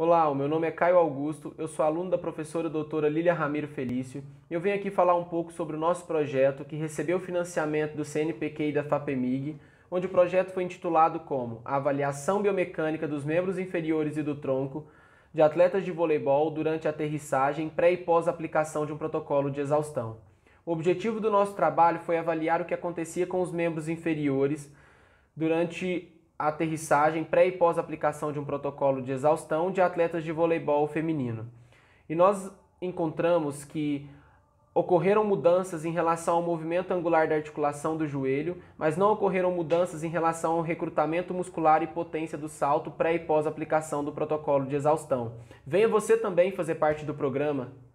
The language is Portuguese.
Olá, o meu nome é Caio Augusto, eu sou aluno da professora doutora Lília Ramiro Felício e eu venho aqui falar um pouco sobre o nosso projeto que recebeu financiamento do CNPq e da FAPEMIG, onde o projeto foi intitulado como a Avaliação Biomecânica dos Membros Inferiores e do Tronco de Atletas de Voleibol durante a aterrissagem pré e pós aplicação de um protocolo de exaustão. O objetivo do nosso trabalho foi avaliar o que acontecia com os membros inferiores durante aterrissagem pré e pós aplicação de um protocolo de exaustão de atletas de voleibol feminino. E nós encontramos que ocorreram mudanças em relação ao movimento angular da articulação do joelho, mas não ocorreram mudanças em relação ao recrutamento muscular e potência do salto pré e pós aplicação do protocolo de exaustão. Venha você também fazer parte do programa